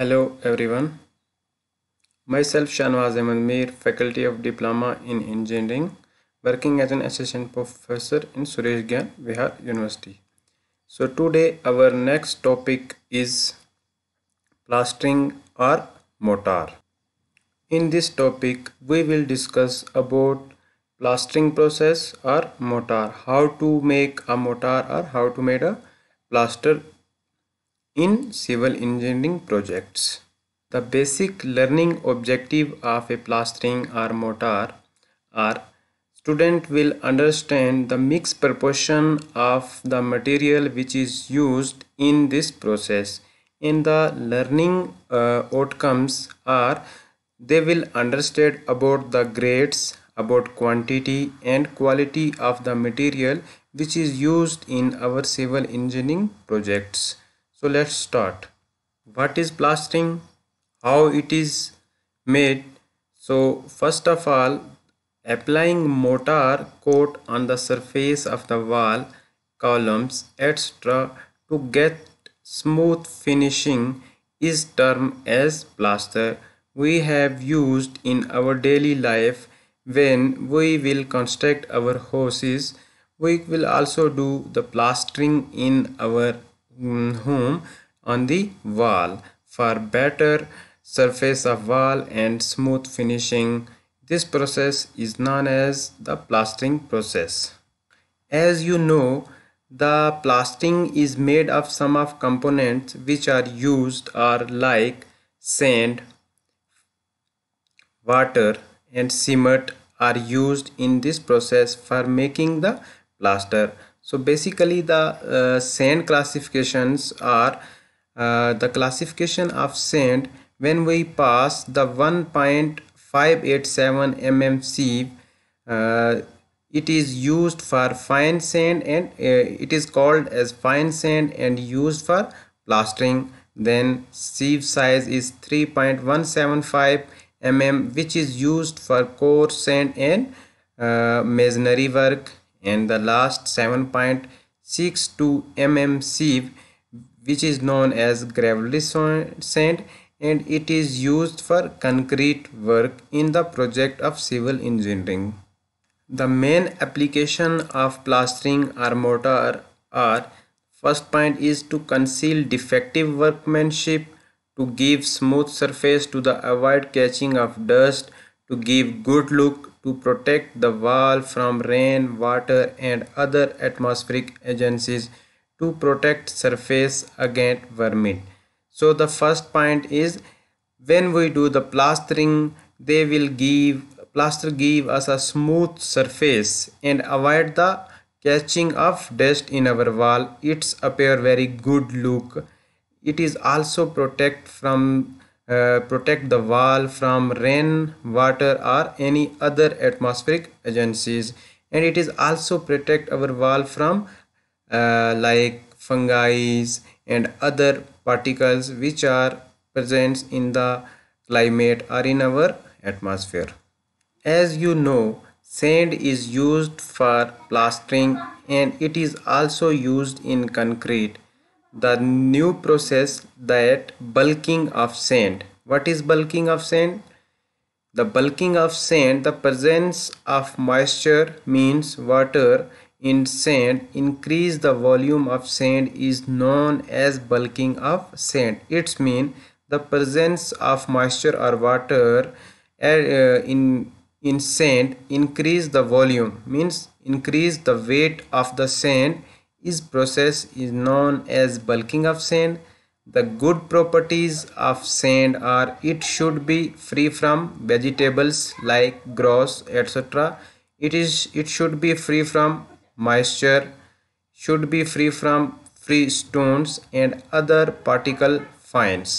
Hello everyone. Myself Shanwaz Ahmed Mir, Faculty of Diploma in Engineering, working as an assistant professor in Suresh Gyan Vihar University. So today our next topic is plastering or mortar. In this topic we will discuss about plastering process or mortar, how to make a mortar or how to make a plaster in civil engineering projects, the basic learning objective of a plastering or mortar are student will understand the mixed proportion of the material which is used in this process in the learning uh, outcomes are they will understand about the grades about quantity and quality of the material which is used in our civil engineering projects so let's start. What is plastering? How it is made? So first of all, applying mortar coat on the surface of the wall, columns, etc. to get smooth finishing is termed as plaster. We have used in our daily life when we will construct our houses. We will also do the plastering in our whom on the wall for better surface of wall and smooth finishing. This process is known as the plastering process. As you know, the plastering is made of some of components which are used are like sand, water and cement are used in this process for making the plaster so basically the uh, sand classifications are uh, the classification of sand when we pass the 1.587 mm sieve uh, it is used for fine sand and uh, it is called as fine sand and used for plastering then sieve size is 3.175 mm which is used for coarse sand and uh, masonry work and the last 7.62 mm sieve which is known as gravelly sand and it is used for concrete work in the project of civil engineering. The main application of plastering or mortar are first point is to conceal defective workmanship, to give smooth surface to the avoid catching of dust, to give good look to protect the wall from rain, water and other atmospheric agencies to protect surface against vermin. So the first point is when we do the plastering they will give plaster give us a smooth surface and avoid the catching of dust in our wall. It's appear very good look. It is also protect from uh, protect the wall from rain, water or any other atmospheric agencies and it is also protect our wall from uh, like fungi and other particles which are present in the climate or in our atmosphere. As you know, sand is used for plastering and it is also used in concrete the new process that bulking of sand what is bulking of sand the bulking of sand the presence of moisture means water in sand increase the volume of sand is known as bulking of sand it's mean the presence of moisture or water uh, in in sand increase the volume means increase the weight of the sand this process is known as bulking of sand. The good properties of sand are it should be free from vegetables like grass etc. It is it should be free from moisture, should be free from free stones and other particle fines.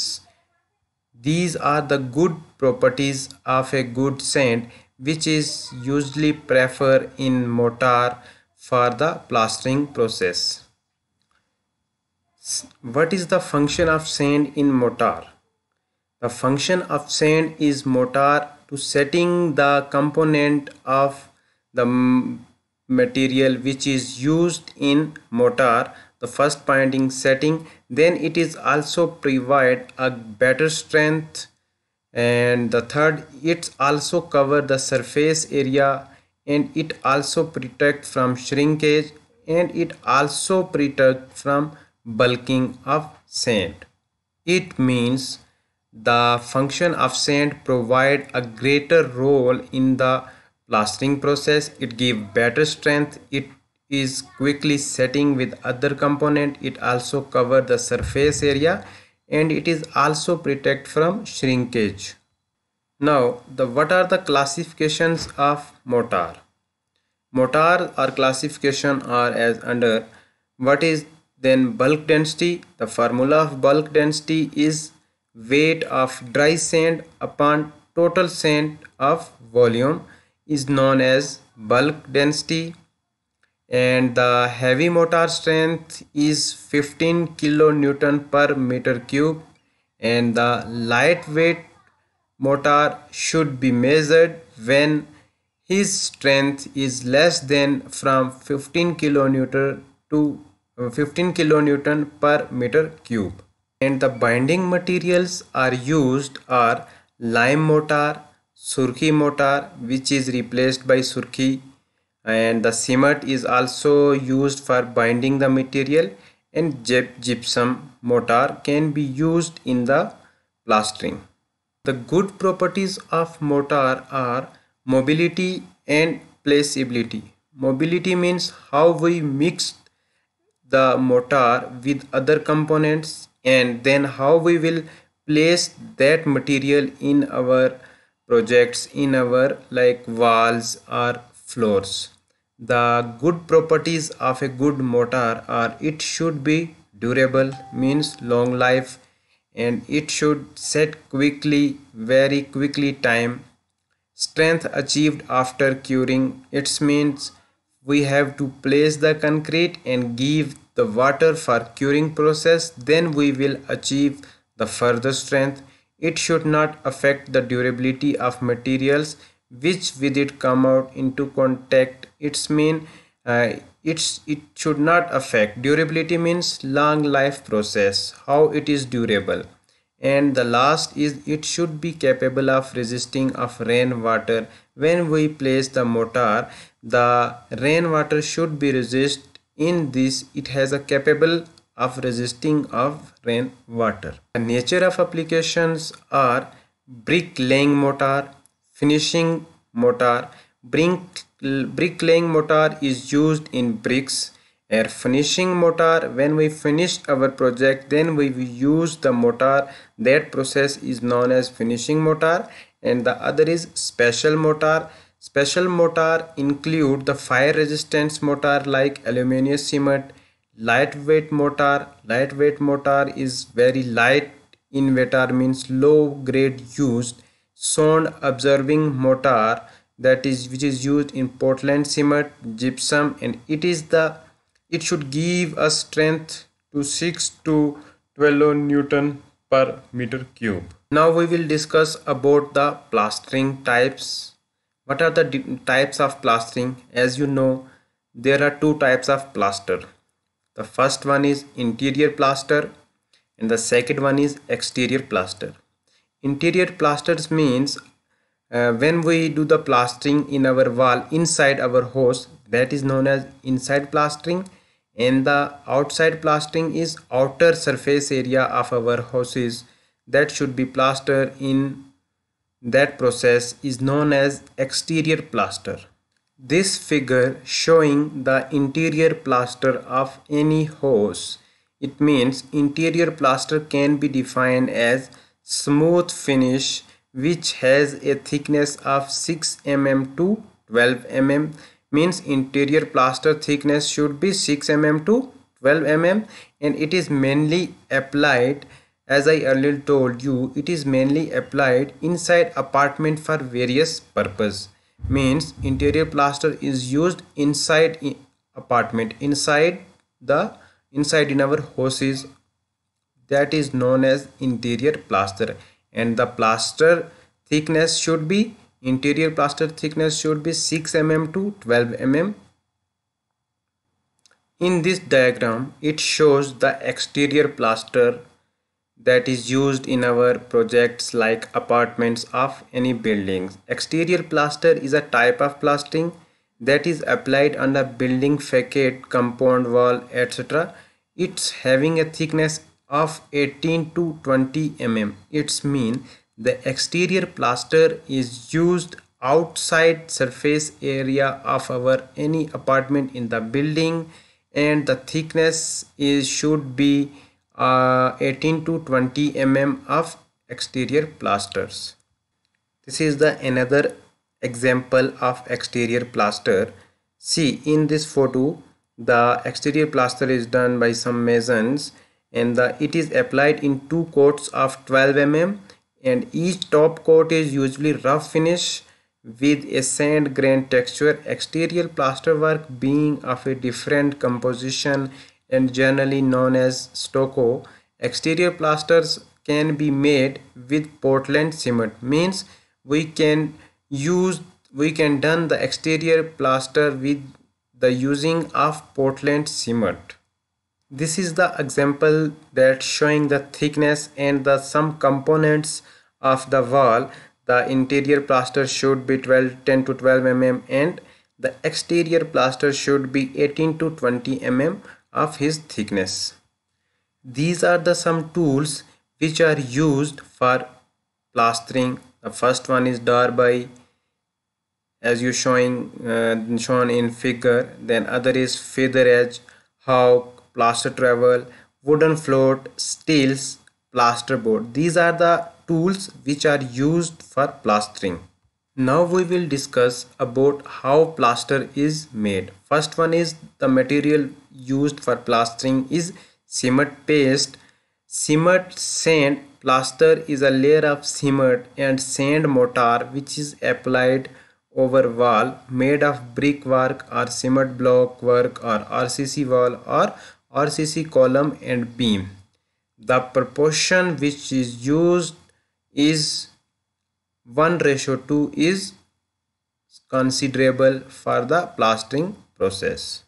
These are the good properties of a good sand which is usually preferred in mortar for the plastering process. What is the function of sand in mortar? The function of sand is mortar to setting the component of the material which is used in mortar the first binding setting then it is also provide a better strength and the third it also cover the surface area and it also protect from shrinkage and it also protect from bulking of sand. It means the function of sand provide a greater role in the plastering process. It give better strength. It is quickly setting with other component. It also cover the surface area and it is also protect from shrinkage. Now, the what are the classifications of motor? Motor or classification are as under what is then bulk density. The formula of bulk density is weight of dry sand upon total sand of volume is known as bulk density and the heavy motor strength is 15 kilonewton per meter cube and the lightweight motor should be measured when his strength is less than from 15 kilonewton to 15 kilonewton per meter cube and the binding materials are used are lime mortar surki mortar which is replaced by surki and the cement is also used for binding the material and gypsum mortar can be used in the plastering the good properties of motor are mobility and placeability. Mobility means how we mix the motor with other components and then how we will place that material in our projects in our like walls or floors. The good properties of a good motor are it should be durable means long life and it should set quickly, very quickly time. Strength achieved after curing, it means we have to place the concrete and give the water for curing process then we will achieve the further strength it should not affect the durability of materials which with it come out into contact its mean uh, it's it should not affect durability means long life process how it is durable and the last is it should be capable of resisting of rain water. when we place the mortar the rain water should be resist in this it has a capable of resisting of rain water. the nature of applications are brick laying mortar finishing mortar brick bricklaying mortar is used in bricks air finishing mortar when we finish our project then we use the mortar that process is known as finishing mortar and the other is special mortar special mortar include the fire resistance mortar like aluminum cement lightweight mortar lightweight mortar is very light in inverter means low grade used sound absorbing mortar that is which is used in Portland cement, gypsum and it is the it should give a strength to 6 to 12 Newton per meter cube. Now we will discuss about the plastering types. What are the types of plastering? As you know, there are two types of plaster. The first one is interior plaster and the second one is exterior plaster. Interior plasters means uh, when we do the plastering in our wall inside our house that is known as inside plastering and the outside plastering is outer surface area of our houses that should be plastered in that process is known as exterior plaster this figure showing the interior plaster of any house it means interior plaster can be defined as smooth finish which has a thickness of 6 mm to 12 mm means interior plaster thickness should be 6 mm to 12 mm and it is mainly applied as I earlier told you it is mainly applied inside apartment for various purpose means interior plaster is used inside apartment inside the inside in our houses that is known as interior plaster and the plaster thickness should be interior plaster thickness should be 6 mm to 12 mm in this diagram it shows the exterior plaster that is used in our projects like apartments of any buildings exterior plaster is a type of plastering that is applied on the building facade compound wall etc it's having a thickness of 18 to 20 mm. Its mean the exterior plaster is used outside surface area of our any apartment in the building and the thickness is should be uh, 18 to 20 mm of exterior plasters. This is the another example of exterior plaster. See in this photo the exterior plaster is done by some masons and the, it is applied in two coats of 12 mm and each top coat is usually rough finish with a sand grain texture exterior plasterwork being of a different composition and generally known as stucco exterior plasters can be made with portland cement means we can use we can done the exterior plaster with the using of portland cement this is the example that showing the thickness and the some components of the wall. The interior plaster should be 12, 10 to 12 mm and the exterior plaster should be 18 to 20 mm of his thickness. These are the some tools which are used for plastering. The first one is Darby as you showing uh, shown in figure then other is feather edge hawk plaster travel, wooden float, steels, plasterboard. These are the tools which are used for plastering. Now we will discuss about how plaster is made. First one is the material used for plastering is cement paste. Cement sand plaster is a layer of cement and sand mortar which is applied over wall made of brickwork or cement block work or RCC wall or RCC column and beam. The proportion which is used is 1 ratio 2 is considerable for the plastering process.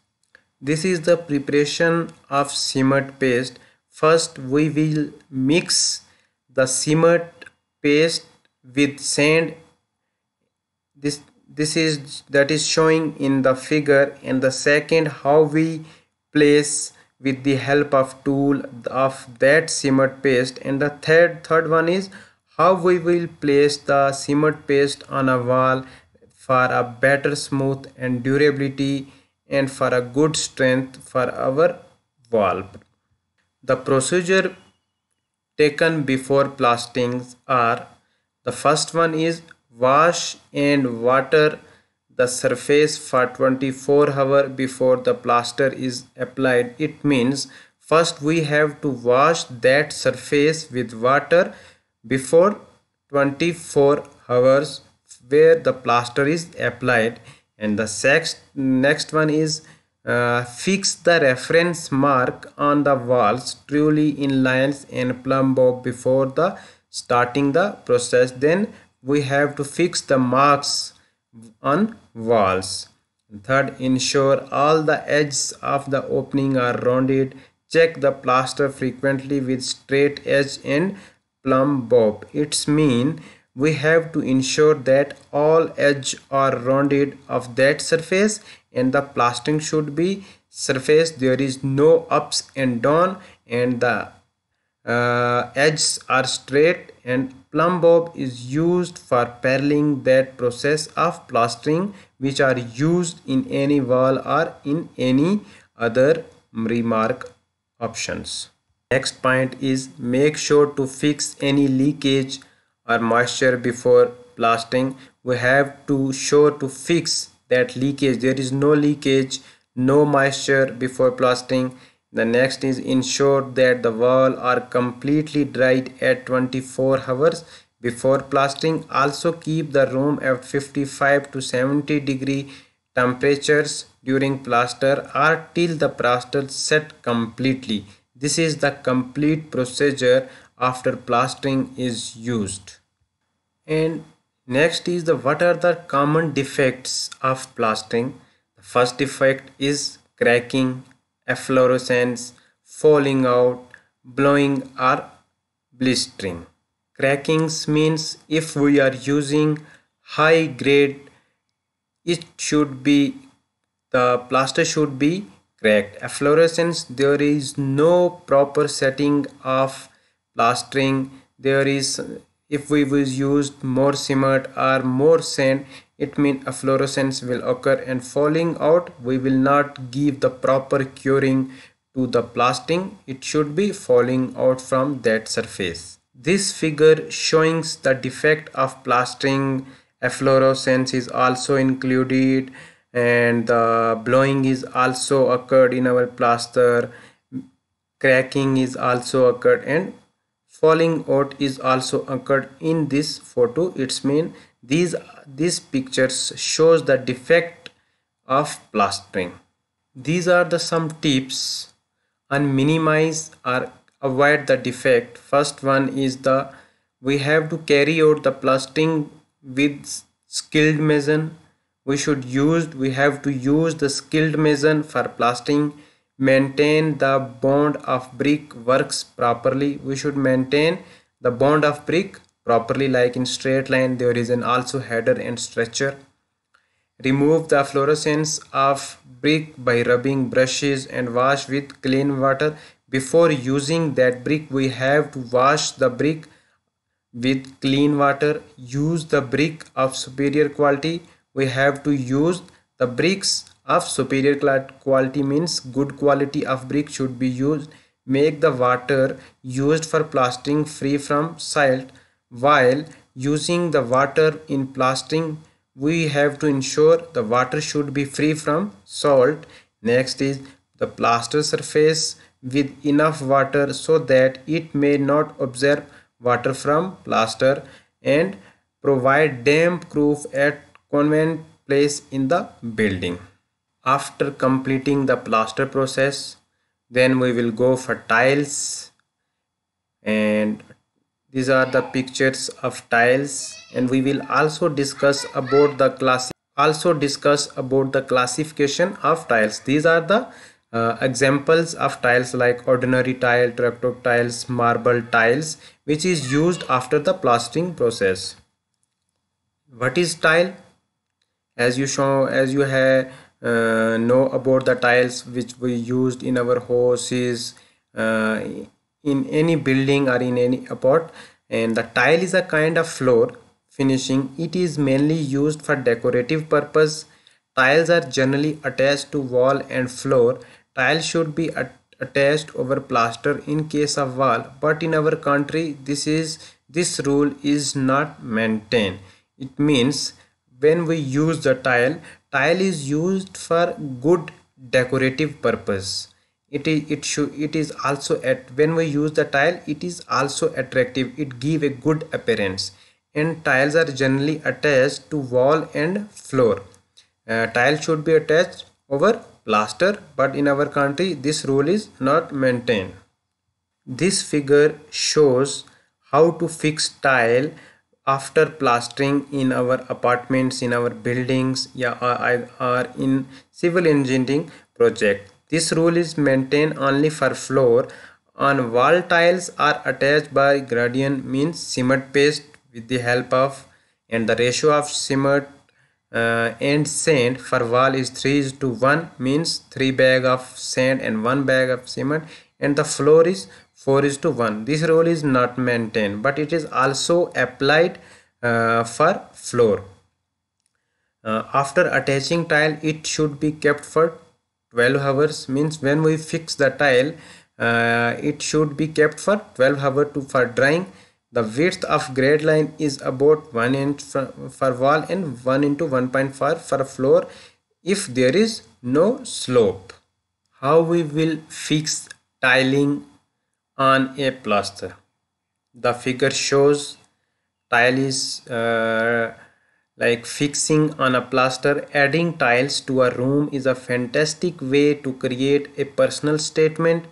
This is the preparation of cement paste. First we will mix the cement paste with sand. This, this is that is showing in the figure and the second how we place with the help of tool of that cement paste and the third third one is how we will place the cement paste on a wall for a better smooth and durability and for a good strength for our valve. The procedure taken before plastings are the first one is wash and water the surface for 24 hours before the plaster is applied it means first we have to wash that surface with water before 24 hours where the plaster is applied and the next one is uh, fix the reference mark on the walls truly in lines and plumb bob before the starting the process then we have to fix the marks on walls. Third, ensure all the edges of the opening are rounded. Check the plaster frequently with straight edge and plumb bob. It's mean we have to ensure that all edge are rounded of that surface and the plastering should be surface there is no ups and down and the uh, edges are straight and plumb bob is used for paralleling that process of plastering which are used in any wall or in any other remark options. Next point is make sure to fix any leakage or moisture before plastering. We have to sure to fix that leakage. There is no leakage, no moisture before plastering the next is ensure that the wall are completely dried at 24 hours before plastering also keep the room at 55 to 70 degree temperatures during plaster or till the plaster set completely this is the complete procedure after plastering is used and next is the what are the common defects of plastering the first defect is cracking efflorescence, falling out, blowing or blistering. Crackings means if we are using high grade, it should be the plaster should be cracked. Efflorescence there is no proper setting of plastering. There is if we was used more cement or more sand, it means efflorescence will occur and falling out we will not give the proper curing to the blasting it should be falling out from that surface this figure showing the defect of blasting efflorescence is also included and the blowing is also occurred in our plaster cracking is also occurred and falling out is also occurred in this photo it's mean these these pictures shows the defect of plastering these are the some tips and minimize or avoid the defect first one is the we have to carry out the plastering with skilled mason we should use we have to use the skilled mason for plastering maintain the bond of brick works properly we should maintain the bond of brick properly like in straight line there is an also header and stretcher remove the fluorescence of brick by rubbing brushes and wash with clean water before using that brick we have to wash the brick with clean water use the brick of superior quality we have to use the bricks of superior quality means good quality of brick should be used make the water used for plastering free from silt while using the water in plastering, we have to ensure the water should be free from salt. Next is the plaster surface with enough water so that it may not absorb water from plaster and provide damp proof at convenient place in the building. After completing the plaster process, then we will go for tiles and these are the pictures of tiles and we will also discuss about the class also discuss about the classification of tiles these are the uh, examples of tiles like ordinary tile trapdoor tiles marble tiles which is used after the plastering process what is tile as you show as you have uh, know about the tiles which we used in our houses uh, in any building or in any apart and the tile is a kind of floor finishing it is mainly used for decorative purpose tiles are generally attached to wall and floor tile should be at attached over plaster in case of wall but in our country this is this rule is not maintained it means when we use the tile tile is used for good decorative purpose it is it should it is also at when we use the tile it is also attractive it give a good appearance and tiles are generally attached to wall and floor uh, tile should be attached over plaster but in our country this rule is not maintained this figure shows how to fix tile after plastering in our apartments in our buildings yeah, or, or in civil engineering project this rule is maintained only for floor. On wall tiles are attached by gradient means cement paste with the help of and the ratio of cement uh, and sand for wall is 3 is to 1 means 3 bag of sand and 1 bag of cement and the floor is 4 is to 1 this rule is not maintained but it is also applied uh, for floor uh, after attaching tile it should be kept for 12 hours means when we fix the tile uh, it should be kept for 12 hours to for drying the width of grade line is about 1 inch for wall and 1 into 1.4 for floor if there is no slope. How we will fix tiling on a plaster. The figure shows tile is uh, like fixing on a plaster adding tiles to a room is a fantastic way to create a personal statement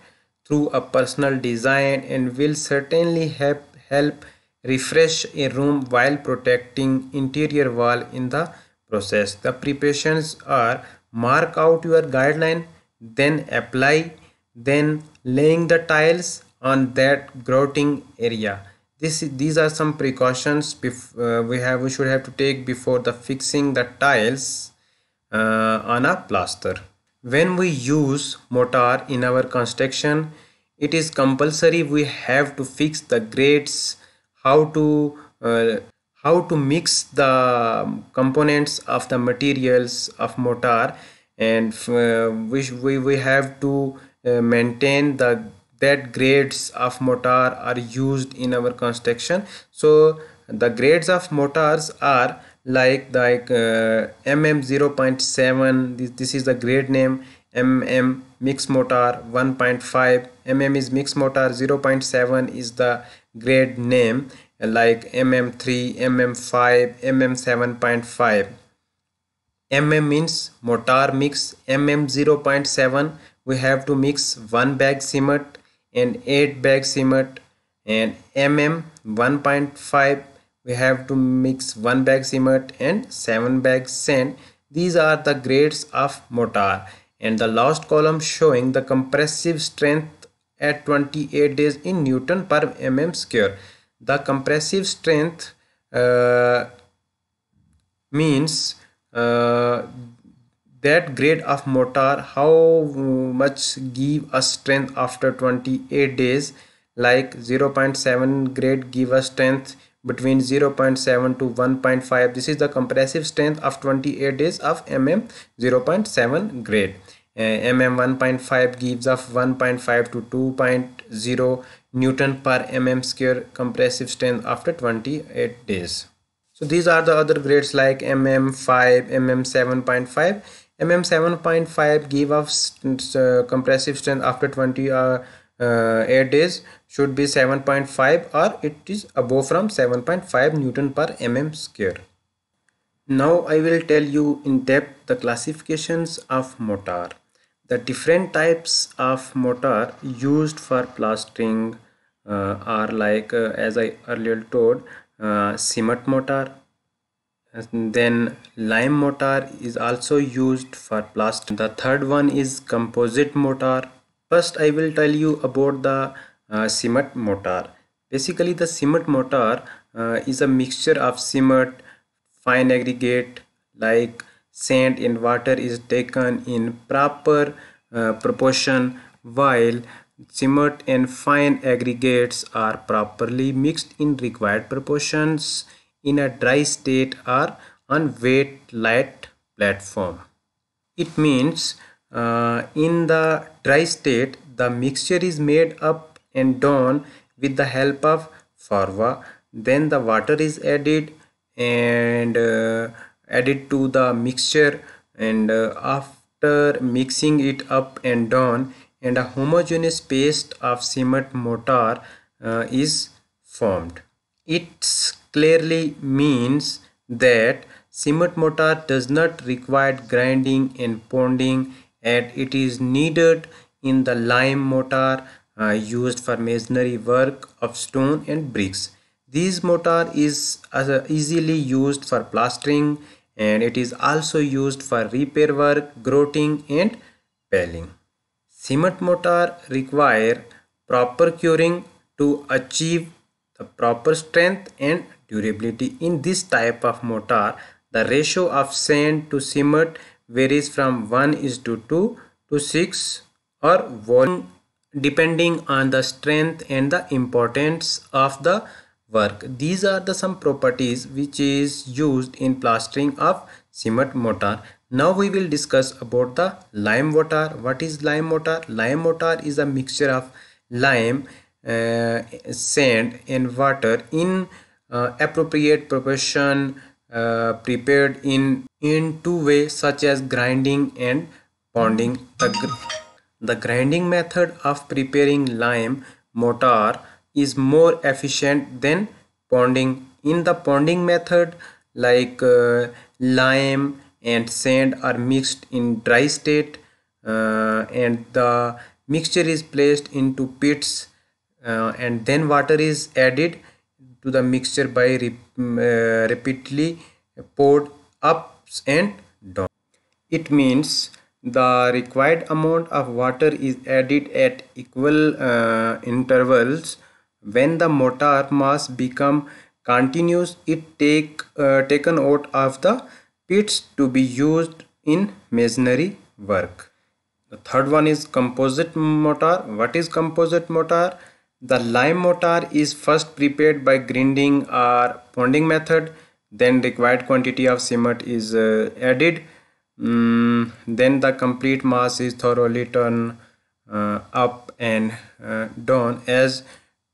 through a personal design and will certainly help help refresh a room while protecting interior wall in the process the preparations are mark out your guideline then apply then laying the tiles on that grouting area this these are some precautions uh, we have we should have to take before the fixing the tiles uh, on a plaster when we use mortar in our construction it is compulsory we have to fix the grades how to uh, how to mix the components of the materials of mortar and uh, we, we, we have to uh, maintain the that grades of mortar are used in our construction so the grades of mortars are like like uh, mm 0.7 this, this is the grade name mm mix mortar 1.5 mm is mix mortar 0.7 is the grade name like mm3 mm5 mm 7.5 mm means mortar mix mm 0.7 we have to mix one bag cement and 8 bag cement and mm 1.5 we have to mix 1 bag cement and 7 bag sand these are the grades of mortar and the last column showing the compressive strength at 28 days in newton per mm square the compressive strength uh, means uh, that grade of mortar how much give us strength after 28 days like 0.7 grade give us strength between 0.7 to 1.5 this is the compressive strength of 28 days of mm 0.7 grade uh, mm 1.5 gives of 1.5 to 2.0 newton per mm square compressive strength after 28 days so these are the other grades like mm 5 mm 7.5 mm 7.5 give off uh, compressive strength after 20 uh, uh, air days should be 7.5 or it is above from 7.5 newton per mm square now i will tell you in depth the classifications of mortar the different types of mortar used for plastering uh, are like uh, as i earlier told uh, cement mortar then lime mortar is also used for plaster the third one is composite mortar first i will tell you about the uh, cement mortar basically the cement mortar uh, is a mixture of cement fine aggregate like sand and water is taken in proper uh, proportion while cement and fine aggregates are properly mixed in required proportions in a dry state or on wet light platform. It means uh, in the dry state the mixture is made up and down with the help of farva then the water is added and uh, added to the mixture and uh, after mixing it up and down and a homogeneous paste of cement mortar uh, is formed its clearly means that cement mortar does not require grinding and pounding and it is needed in the lime mortar uh, used for masonry work of stone and bricks. This mortar is uh, easily used for plastering and it is also used for repair work, grouting and paling. Cement mortar require proper curing to achieve the proper strength and durability. In this type of mortar, the ratio of sand to cement varies from 1 is to 2 to 6 or volume depending on the strength and the importance of the work. These are the some properties which is used in plastering of cement mortar. Now we will discuss about the lime mortar. What is lime mortar? Lime mortar is a mixture of lime, uh, sand and water in uh, appropriate proportion uh, prepared in in two ways such as grinding and pounding the, gr the grinding method of preparing lime mortar is more efficient than pounding in the pounding method like uh, lime and sand are mixed in dry state uh, and the mixture is placed into pits uh, and then water is added to the mixture by rep mm, uh, repeatedly poured ups and down. It means the required amount of water is added at equal uh, intervals. When the mortar mass become continuous, it take uh, taken out of the pits to be used in masonry work. The third one is composite mortar. What is composite mortar? The lime mortar is first prepared by grinding or pounding method. Then required quantity of cement is uh, added. Mm, then the complete mass is thoroughly turned uh, up and uh, down as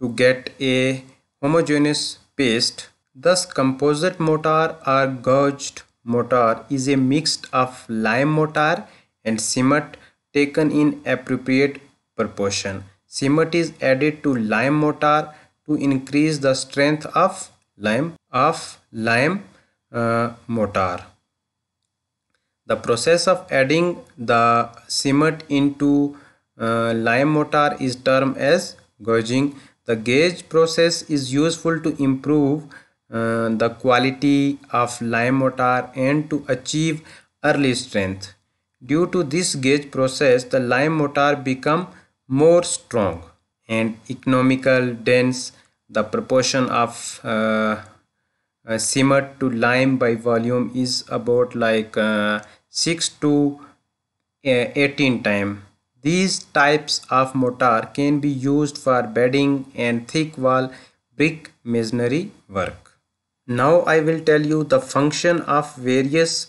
to get a homogeneous paste. Thus composite mortar or gouged mortar is a mix of lime mortar and cement taken in appropriate proportion. Cement is added to lime mortar to increase the strength of lime of lime uh, mortar. The process of adding the cement into uh, lime mortar is termed as gauging. The gauge process is useful to improve uh, the quality of lime mortar and to achieve early strength. Due to this gauge process, the lime mortar become more strong and economical dense the proportion of uh, uh, to lime by volume is about like uh, 6 to uh, 18 time these types of mortar can be used for bedding and thick wall brick masonry work now i will tell you the function of various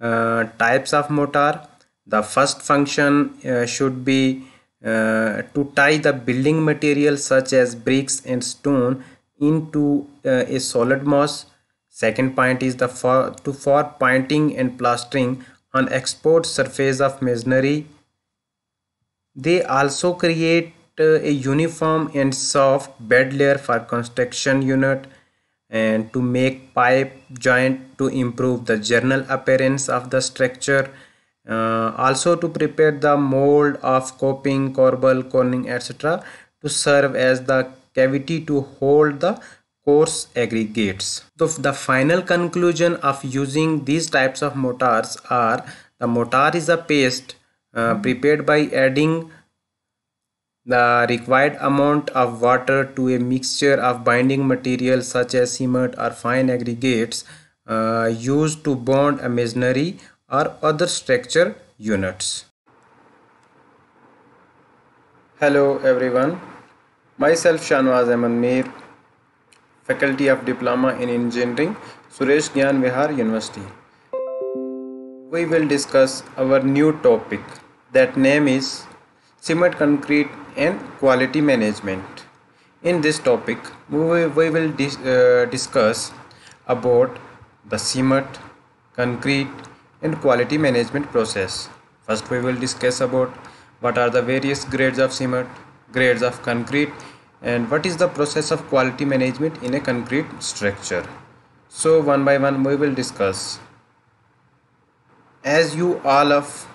uh, types of mortar the first function uh, should be uh, to tie the building material such as bricks and stone into uh, a solid mass second point is the for to for pointing and plastering on exposed surface of masonry they also create uh, a uniform and soft bed layer for construction unit and to make pipe joint to improve the general appearance of the structure uh, also to prepare the mold of coping, corbel, coning etc. to serve as the cavity to hold the coarse aggregates. So the final conclusion of using these types of mortars are the mortar is a paste uh, prepared by adding the required amount of water to a mixture of binding material such as cement or fine aggregates uh, used to bond a masonry or other structure units. Hello everyone, myself Shanwaz Ahmed Mir, Faculty of Diploma in Engineering, Suresh Gyan Vihar University. We will discuss our new topic that name is cement concrete and quality management. In this topic, we, will dis, uh, discuss about the cement, concrete and quality management process. First we will discuss about what are the various grades of cement, grades of concrete and what is the process of quality management in a concrete structure. So one by one we will discuss. As you all of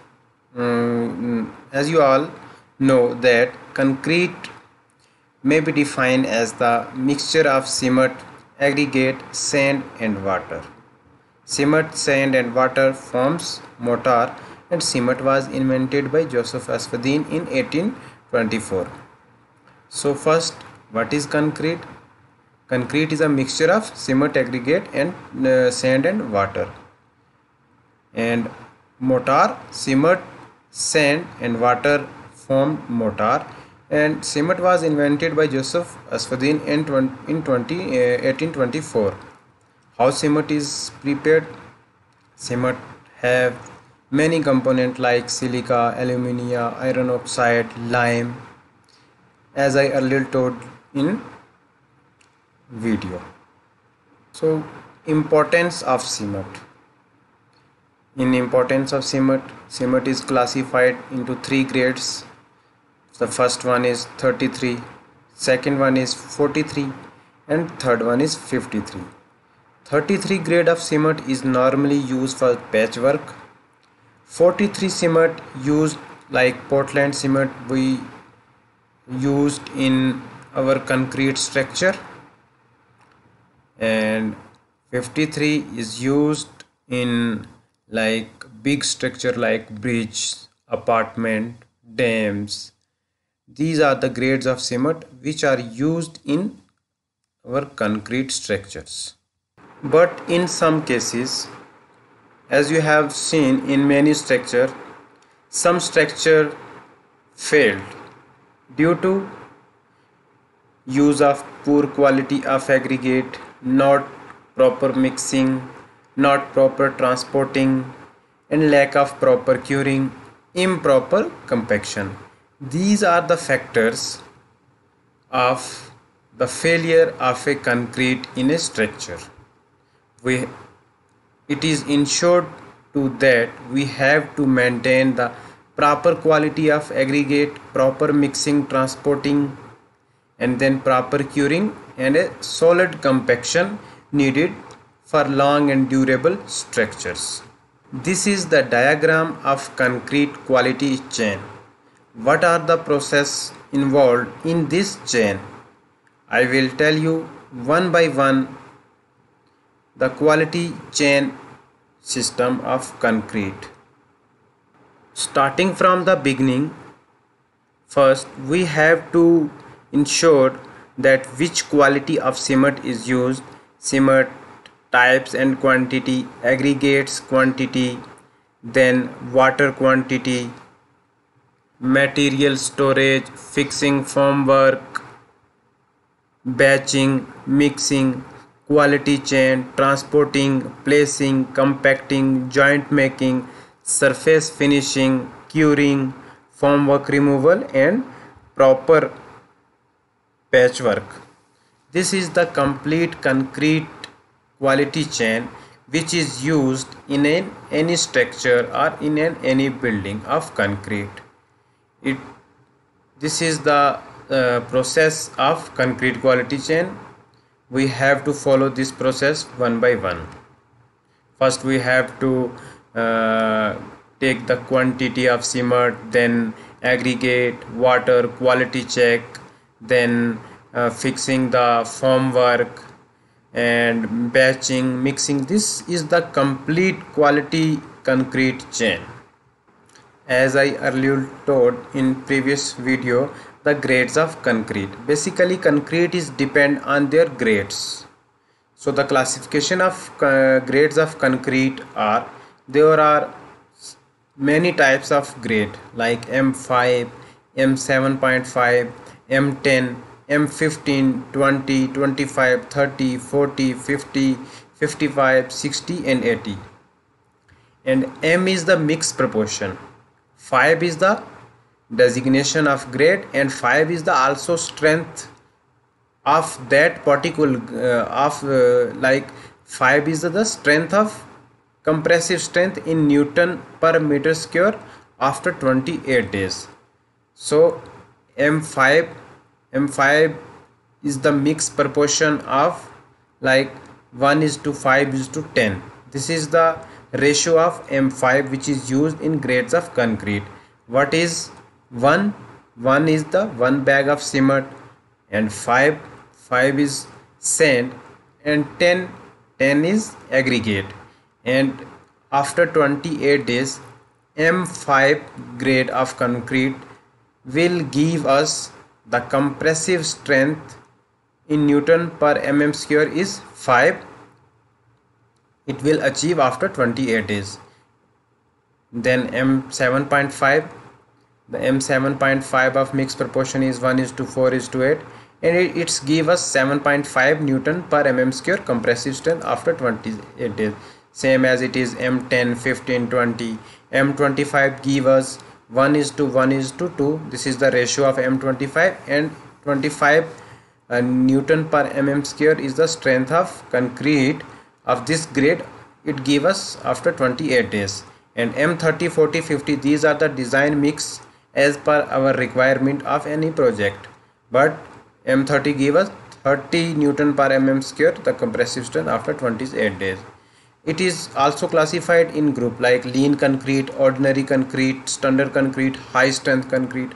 um, as you all know that concrete may be defined as the mixture of cement, aggregate, sand and water. Cement, sand and water forms mortar and cement was invented by Joseph Asfadin in 1824. So first what is concrete? Concrete is a mixture of cement aggregate and uh, sand and water. And mortar, cement, sand and water form mortar and cement was invented by Joseph Asfadin in, 20, in 20, uh, 1824. How cement is prepared? Cement have many components like silica, alumina, iron oxide, lime as I earlier told in video. So importance of cement. In importance of cement, cement is classified into three grades. The first one is 33, second one is 43 and third one is 53. 33 grade of cement is normally used for patchwork 43 cement used like portland cement we used in our concrete structure and 53 is used in like big structure like bridge apartment dams these are the grades of cement which are used in our concrete structures but in some cases as you have seen in many structure some structure failed due to use of poor quality of aggregate not proper mixing not proper transporting and lack of proper curing improper compaction these are the factors of the failure of a concrete in a structure we it is ensured to that we have to maintain the proper quality of aggregate proper mixing transporting and then proper curing and a solid compaction needed for long and durable structures. This is the diagram of concrete quality chain. What are the process involved in this chain? I will tell you one by one the quality chain system of concrete starting from the beginning first we have to ensure that which quality of cement is used cement types and quantity aggregates quantity then water quantity material storage fixing formwork batching mixing quality chain, transporting, placing, compacting, joint making, surface finishing, curing, formwork removal and proper patchwork. This is the complete concrete quality chain which is used in an, any structure or in an, any building of concrete. It, this is the uh, process of concrete quality chain we have to follow this process one by one first we have to uh, take the quantity of cement then aggregate water quality check then uh, fixing the form work and batching mixing this is the complete quality concrete chain as i earlier told in previous video the grades of concrete basically concrete is depend on their grades so the classification of uh, grades of concrete are there are many types of grade like m5 m7.5 m10 m15 20 25 30 40 50 55 60 and 80 and m is the mixed proportion 5 is the designation of grade and 5 is the also strength of that particle uh, of uh, like 5 is the strength of compressive strength in newton per meter square after 28 days so m5 m5 is the mixed proportion of like 1 is to 5 is to 10 this is the ratio of m5 which is used in grades of concrete what is 1 1 is the one bag of cement and 5 5 is sand and 10 10 is aggregate and after 28 days M5 grade of concrete will give us the compressive strength in Newton per mm square is 5 it will achieve after 28 days then M 7.5 the m7.5 of mixed proportion is 1 is to 4 is to 8 and it, it's give us 7.5 newton per mm square compressive strength after 28 days same as it is m10 15 20 m25 give us 1 is to 1 is to 2 this is the ratio of m25 and 25 uh, newton per mm square is the strength of concrete of this grade it give us after 28 days and m30 40 50 these are the design mix as per our requirement of any project but M30 gave us 30 Newton per mm square the compressive strength after 28 days. It is also classified in group like lean concrete, ordinary concrete, standard concrete, high strength concrete.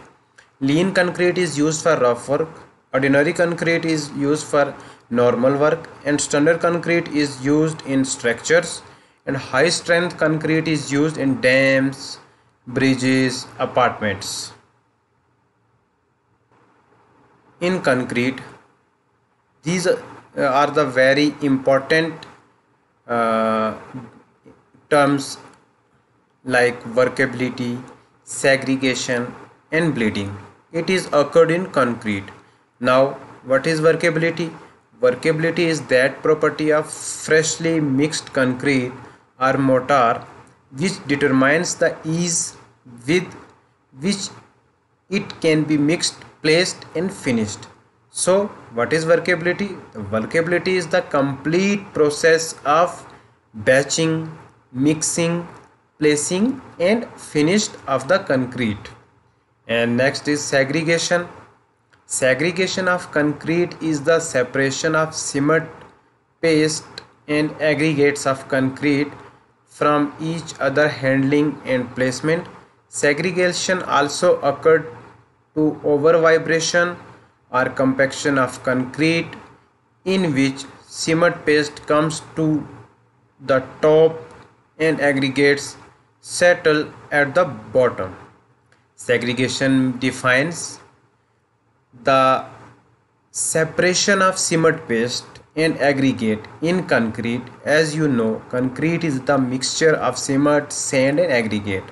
Lean concrete is used for rough work, ordinary concrete is used for normal work and standard concrete is used in structures and high strength concrete is used in dams, bridges, apartments. In concrete, these are the very important uh, terms like workability, segregation and bleeding. It is occurred in concrete. Now what is workability? Workability is that property of freshly mixed concrete or mortar which determines the ease with which it can be mixed, placed and finished. So what is workability? Workability is the complete process of batching, mixing, placing and finished of the concrete. And next is segregation. Segregation of concrete is the separation of cement, paste and aggregates of concrete from each other handling and placement Segregation also occurred to over-vibration or compaction of concrete in which cement paste comes to the top and aggregates settle at the bottom. Segregation defines the separation of cement paste and aggregate in concrete. As you know, concrete is the mixture of cement, sand and aggregate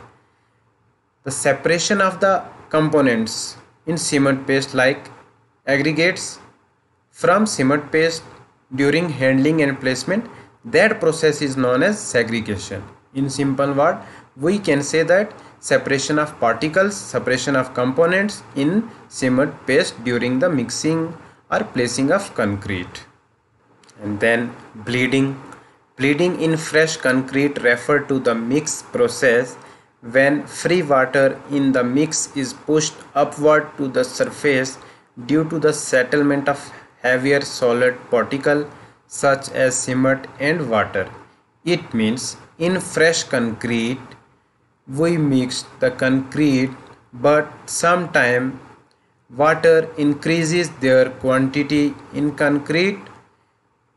the separation of the components in cement paste like aggregates from cement paste during handling and placement that process is known as segregation in simple word we can say that separation of particles separation of components in cement paste during the mixing or placing of concrete and then bleeding bleeding in fresh concrete refer to the mix process when free water in the mix is pushed upward to the surface due to the settlement of heavier solid particles such as cement and water. It means in fresh concrete we mix the concrete but sometime water increases their quantity in concrete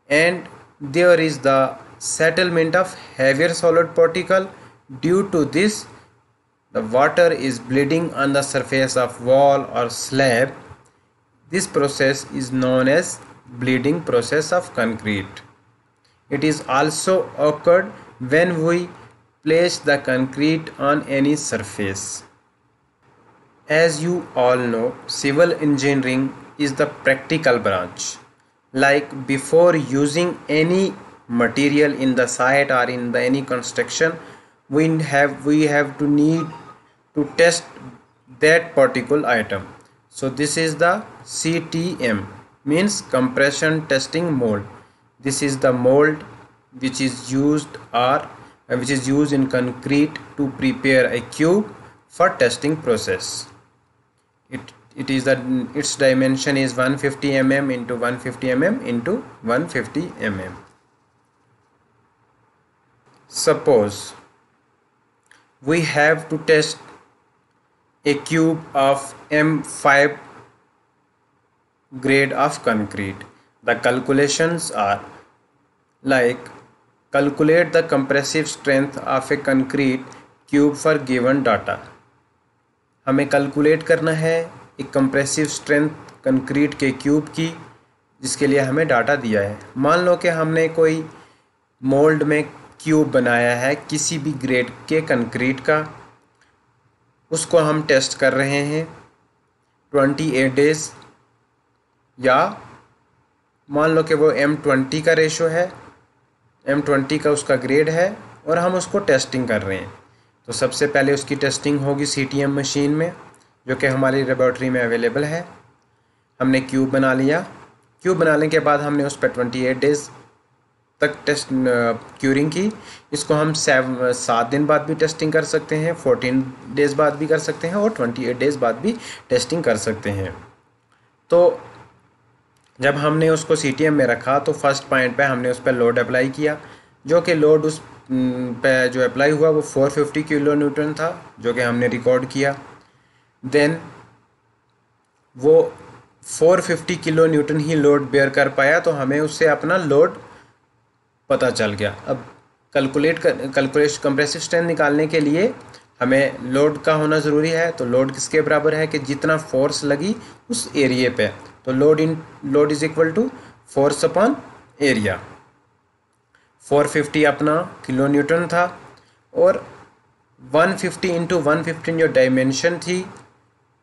and there is the settlement of heavier solid particle due to this the water is bleeding on the surface of wall or slab this process is known as bleeding process of concrete it is also occurred when we place the concrete on any surface as you all know civil engineering is the practical branch like before using any material in the site or in the any construction we have we have to need to test that particular item so this is the CTM means compression testing mold this is the mold which is used or uh, which is used in concrete to prepare a cube for testing process it it is that its dimension is 150 mm into 150 mm into 150 mm suppose we have to test a cube of M5 grade of concrete. The calculations are like calculate the compressive strength of a concrete cube for given data. हमें calculate करना है एक compressive strength concrete के cube की जिसके लिए हमें data दिया है मान लो कि हमने कोई मोल्ड में क्यूब बनाया है किसी भी ग्रेड के कंक्रीट का उसको हम टेस्ट कर रहे हैं ट्वेंटी एट डेज या मान लो कि वो एम ट्वेंटी का रेशो है एम ट्वेंटी का उसका ग्रेड है और हम उसको टेस्टिंग कर रहे हैं तो सबसे पहले उसकी टेस्टिंग होगी सी टी एम मशीन में जो कि हमारी लेबॉर्ट्री में अवेलेबल है हमने क्यूब बना लिया क्यूब बनाने के बाद हमने उस पर ट्वेंटी एट डेज़ तक टेस्ट क्यूरिंग की इसको हम सेवन सात दिन बाद भी टेस्टिंग कर सकते हैं फोर्टीन डेज़ बाद भी कर सकते हैं और ट्वेंटी एट डेज़ बाद भी टेस्टिंग कर सकते हैं तो जब हमने उसको सी में रखा तो फर्स्ट पॉइंट पे हमने उस पर लोड अप्लाई किया जो कि लोड उस पे जो अप्लाई हुआ वो 450 किलो न्यूटन था जो कि हमने रिकॉर्ड किया देन वो 450 किलो न्यूटन ही लोड बेयर कर पाया तो हमें उससे अपना लोड पता चल गया अब कैलकुलेट कर कैलकुलेट कंप्रेसिव स्ट्रेंथ निकालने के लिए हमें लोड का होना ज़रूरी है तो लोड किसके बराबर है कि जितना फोर्स लगी उस एरिए पे तो load in load is equal to force upon area 450 अपना किलो न्यूटन था और 150 फिफ्टी इंटू वन जो डायमेंशन थी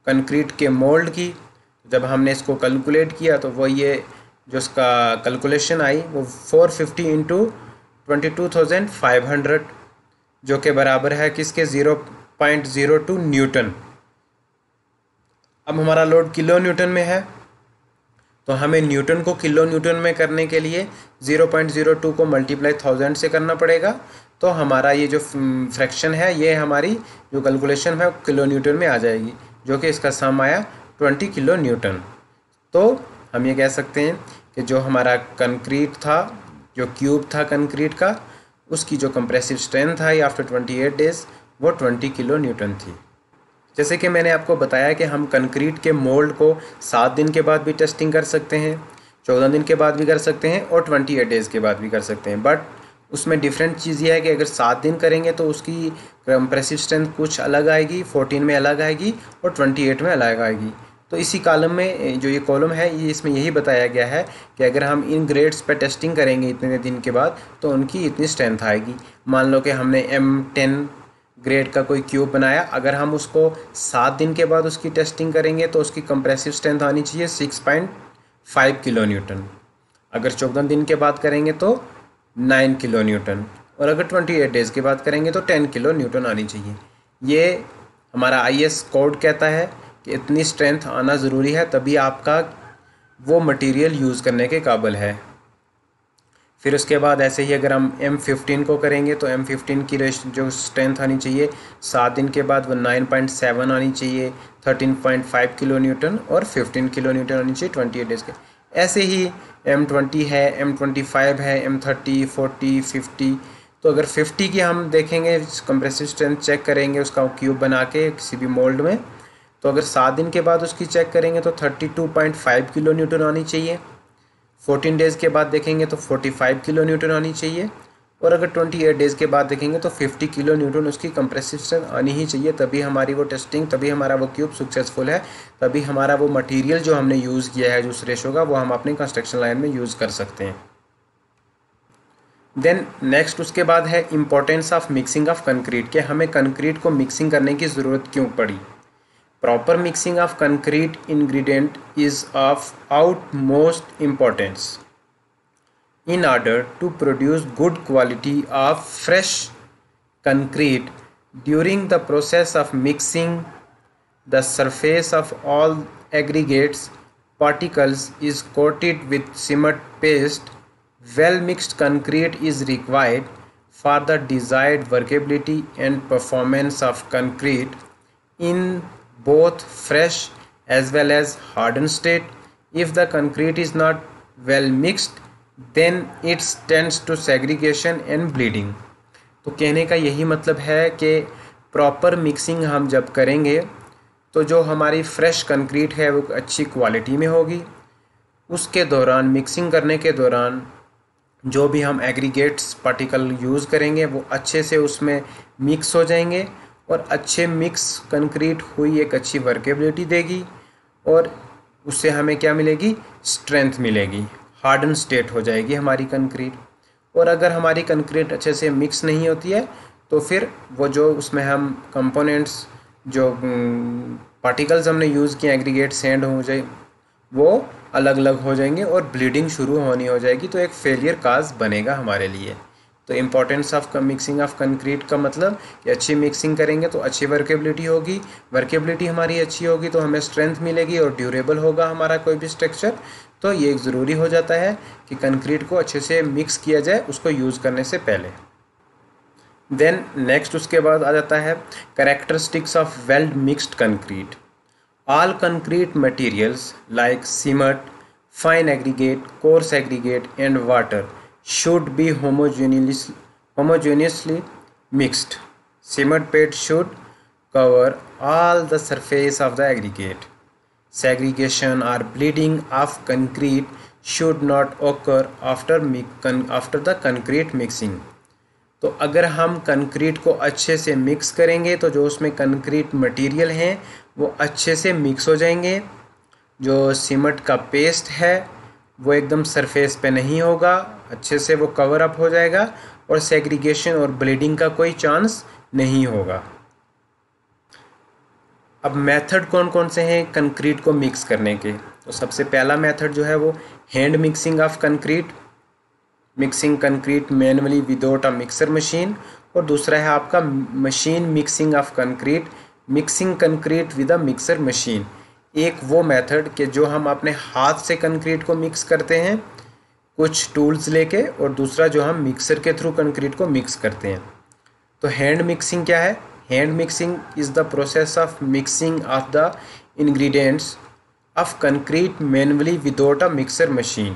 कंक्रीट के मोल्ड की जब हमने इसको कैलकुलेट किया तो वो ये जो उसका कैलकुलेशन आई वो four fifty into twenty two thousand five hundred जो के बराबर है किसके zero point zero two newton अब हमारा लोड किलो न्यूटन में है तो हमें न्यूटन को किलो न्यूटन में करने के लिए ज़ीरो पॉइंट ज़ीरो टू को मल्टीप्लाई थाउजेंड से करना पड़ेगा तो हमारा ये जो फ्रैक्शन है ये हमारी जो कैलकुलेशन है किलो न्यूटन में आ जाएगी जो कि इसका सम आया ट्वेंटी किलो न्यूटन तो हम ये कह सकते हैं कि जो हमारा कंक्रीट था जो क्यूब था कंक्रीट का उसकी जो कंप्रेसिव स्ट्रेंथ आई आफ्टर ट्वेंटी एट डेज़ वो ट्वेंटी किलो न्यूटन थी जैसे कि मैंने आपको बताया कि हम कंक्रीट के मोल्ड को सात दिन के बाद भी टेस्टिंग कर सकते हैं चौदह दिन के बाद भी कर सकते हैं और ट्वेंटी एट डेज़ के बाद भी कर सकते हैं बट उसमें डिफरेंट चीज़ यह है कि अगर सात दिन करेंगे तो उसकी कंप्रेसिव स्ट्रेंथ कुछ अलग आएगी फोर्टीन में अलग आएगी और ट्वेंटी एट में अलग आएगी तो इसी कॉलम में जो ये कॉलम है ये इसमें यही बताया गया है कि अगर हम इन ग्रेड्स पर टेस्टिंग करेंगे इतने दिन के बाद तो उनकी इतनी स्ट्रेंथ आएगी मान लो कि हमने एम टेन ग्रेड का कोई क्यूब बनाया अगर हम उसको सात दिन के बाद उसकी टेस्टिंग करेंगे तो उसकी कंप्रेसिव स्ट्रेंथ आनी चाहिए six point five kilo newton अगर चौदह दिन के बाद करेंगे तो नाइन किलो न्यूटन और अगर ट्वेंटी एट डेज़ की बात करेंगे तो टेन किलो न्यूटन आनी चाहिए ये हमारा आई एस कोड कहता है इतनी स्ट्रेंथ आना ज़रूरी है तभी आपका वो मटेरियल यूज़ करने के काबिल है फिर उसके बाद ऐसे ही अगर हम एम फिफ्टीन को करेंगे तो एम फिफ्टीन की जो स्ट्रेंथ आनी चाहिए सात दिन के बाद वो नाइन पॉइंट सेवन आनी चाहिए thirteen point five kilo newton और फिफ्टीन किलो न्यूटन आनी चाहिए ट्वेंटी एट डेज के ऐसे ही एम ट्वेंटी है एम ट्वेंटी फाइव है एम थर्टी फोर्टी फिफ्टी तो अगर फिफ्टी की हम देखेंगे कंप्रेसिव स्ट्रेंथ चेक करेंगे उसका क्यूब बना के किसी भी मोल्ड में तो अगर सात दिन के बाद उसकी चेक करेंगे तो thirty two point five kilo newton आनी चाहिए फोर्टीन डेज़ के बाद देखेंगे तो फोर्टी फाइव किलो न्यूटन आनी चाहिए और अगर ट्वेंटी एट डेज़ के बाद देखेंगे तो फिफ्टी किलो न्यूटन उसकी कंप्रेसिव स्ट्रेंथ आनी ही चाहिए तभी हमारी वो टेस्टिंग तभी हमारा वो क्यूब सक्सेसफुल है तभी हमारा वो मटीरियल जो हमने यूज़ किया है उस रेशो का वो हम अपने कंस्ट्रक्शन लाइन में यूज़ कर सकते हैं देन नेक्स्ट उसके बाद है importance of mixing of concrete के हमें कंक्रीट को मिक्सिंग करने की ज़रूरत क्यों पड़ी proper mixing of concrete ingredient is of utmost importance in order to produce good quality of fresh concrete during the process of mixing the surface of all aggregates particles is coated with cement paste well mixed concrete is required for the desired workability and performance of concrete in both fresh as well as hardened state. If the concrete is not well mixed, then it tends to segregation and bleeding. तो कहने का यही मतलब है कि proper mixing हम जब करेंगे तो जो हमारी fresh concrete है वो अच्छी quality में होगी उसके दौरान mixing करने के दौरान जो भी हम aggregates particle use करेंगे वो अच्छे से उसमें mix हो जाएंगे और अच्छे मिक्स कंक्रीट हुई एक अच्छी वर्केबिलिटी देगी और उससे हमें क्या मिलेगी स्ट्रेंथ मिलेगी हार्डन स्टेट हो जाएगी हमारी कंक्रीट और अगर हमारी कंक्रीट अच्छे से मिक्स नहीं होती है तो फिर वो जो उसमें हम कंपोनेंट्स जो पार्टिकल्स हमने यूज़ किए एग्रीगेट सेंड हो जाए वो अलग अलग हो जाएंगे और ब्लीडिंग शुरू होनी हो जाएगी तो एक फेलियर काज बनेगा हमारे लिए तो importance of mixing of concrete का मतलब कि अच्छी मिक्सिंग करेंगे तो अच्छी वर्केबिलिटी होगी वर्केबिलिटी हमारी अच्छी होगी तो हमें स्ट्रेंथ मिलेगी और ड्यूरेबल होगा हमारा कोई भी स्ट्रक्चर तो ये ज़रूरी हो जाता है कि कंक्रीट को अच्छे से मिक्स किया जाए उसको यूज़ करने से पहले देन नेक्स्ट उसके बाद आ जाता है characteristics of well mixed concrete all concrete materials like cement fine aggregate coarse aggregate and water should be homogeneously, homogeneously mixed. Cement bed should cover all the surface of the aggregate. Segregation or bleeding of concrete should not occur after after the concrete mixing. तो अगर हम concrete को अच्छे से mix करेंगे तो जो उसमें कंक्रीट मटेरियल हैं वो अच्छे से मिक्स हो जाएंगे जो सीमट का पेस्ट है वो एकदम सरफेस पे नहीं होगा अच्छे से वो कवर अप हो जाएगा और सेग्रीगेशन और ब्लीडिंग का कोई चांस नहीं होगा अब मेथड कौन कौन से हैं कंक्रीट को मिक्स करने के तो सबसे पहला मेथड जो है वो hand mixing of concrete mixing concrete manually without a mixer machine और दूसरा है आपका machine mixing of concrete mixing concrete with a mixer machine एक वो मेथड कि जो हम अपने हाथ से कंक्रीट को मिक्स करते हैं कुछ टूल्स लेके और दूसरा जो हम मिक्सर के थ्रू कंक्रीट को मिक्स करते हैं तो हैंड मिक्सिंग क्या है hand mixing is the process of mixing of the ingredients of concrete manually without a mixer machine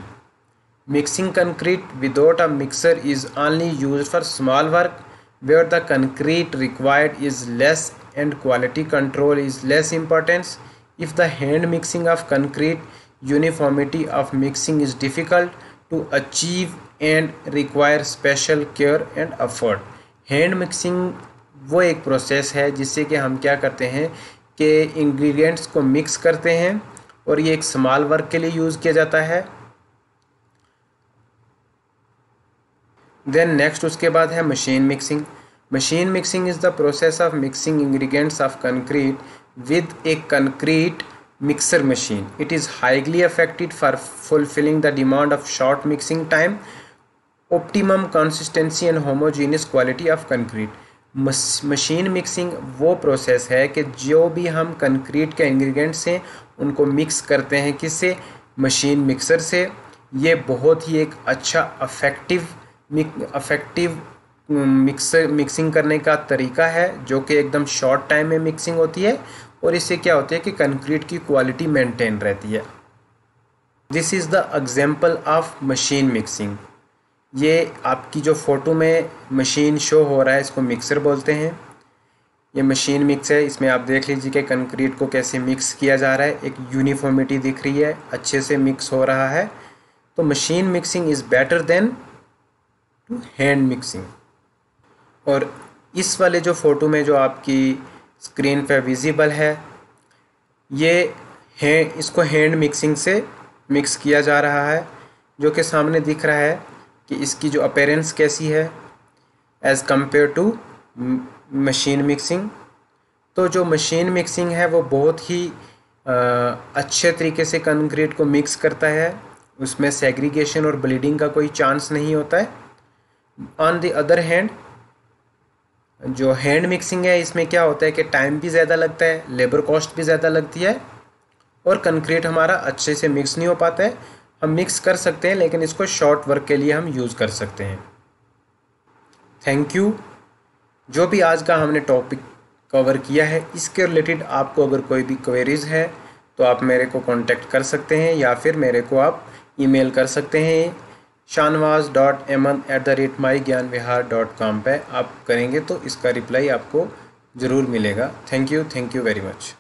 mixing concrete without a mixer is only use for small work where the concrete required is less and quality control is less importance if the hand mixing of concrete uniformity of mixing is difficult to achieve and require special care and effort. Hand mixing वो एक process है जिससे कि हम क्या करते हैं कि इंग्रेडिएंट्स को मिक्स करते हैं और ये एक स्मॉल वर्क के लिए यूज़ किया जाता है देन नेक्स्ट उसके बाद है machine mixing machine mixing is the process of mixing ingredients of concrete with a concrete mixer machine. It is highly effective for fulfilling the demand of short mixing time, optimum consistency and homogeneous quality of concrete. Machine mixing वो प्रोसेस है कि जो भी हम concrete के ingredients हैं उनको मिक्स करते हैं किससे मशीन मिक्सर से ये बहुत ही एक अच्छा अफेक्टिव अफेक्टिव मिक्स मिक्सिंग करने का तरीका है जो कि एकदम शॉर्ट टाइम में मिक्सिंग होती है और इससे क्या होती है कि कंक्रीट की क्वालिटी मेंटेन रहती है this is the example of machine mixing ये आपकी जो फ़ोटो में मशीन शो हो रहा है इसको मिक्सर बोलते हैं ये मशीन मिक्स है इसमें आप देख लीजिए कि कंक्रीट को कैसे मिक्स किया जा रहा है एक यूनिफॉर्मिटी दिख रही है अच्छे से मिक्स हो रहा है तो machine mixing is better than to hand mixing और इस वाले जो फ़ोटो में जो आपकी स्क्रीन पर विजिबल है ये है इसको हैंड मिक्सिंग से मिक्स किया जा रहा है जो कि सामने दिख रहा है कि इसकी जो अपेरेंस कैसी है as compare to machine mixing तो जो मशीन मिक्सिंग है वो बहुत ही आ, अच्छे तरीके से कंक्रीट को मिक्स करता है उसमें सेग्रीगेशन और ब्लीडिंग का कोई चांस नहीं होता है ऑन द अदर हैंड जो हैंड मिक्सिंग है इसमें क्या होता है कि टाइम भी ज़्यादा लगता है लेबर कॉस्ट भी ज़्यादा लगती है और कंक्रीट हमारा अच्छे से मिक्स नहीं हो पाता है हम मिक्स कर सकते हैं लेकिन इसको शॉर्ट वर्क के लिए हम यूज़ कर सकते हैं थैंक यू जो भी आज का हमने टॉपिक कवर किया है इसके रिलेटेड आपको अगर कोई भी क्वेरीज है तो आप मेरे को कांटेक्ट कर सकते हैं या फिर मेरे को आप ईमेल कर सकते हैं Shahnawaz dot Aman at the rate my Gyan Vihar dot com पर आप करेंगे तो इसका रिप्लाई आपको ज़रूर मिलेगा thank you thank you very much